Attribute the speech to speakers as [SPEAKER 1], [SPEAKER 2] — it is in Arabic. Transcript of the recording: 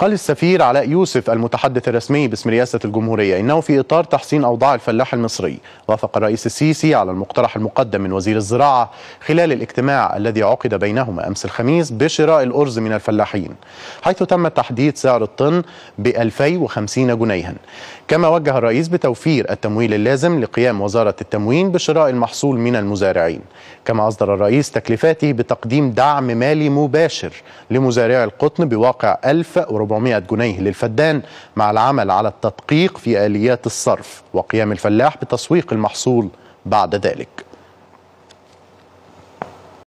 [SPEAKER 1] قال السفير علاء يوسف المتحدث الرسمي باسم رئاسة الجمهورية إنه في إطار تحسين أوضاع الفلاح المصري وافق الرئيس السيسي على المقترح المقدم من وزير الزراعة خلال الاجتماع الذي عقد بينهما أمس الخميس بشراء الأرز من الفلاحين حيث تم تحديد سعر الطن ب 2050 جنيها كما وجه الرئيس بتوفير التمويل اللازم لقيام وزارة التموين بشراء المحصول من المزارعين كما أصدر الرئيس تكليفاته بتقديم دعم مالي مباشر لمزارعي القطن بواقع 1400 400 جنيه للفدان مع العمل على التدقيق في آليات الصرف وقيام الفلاح بتسويق المحصول بعد ذلك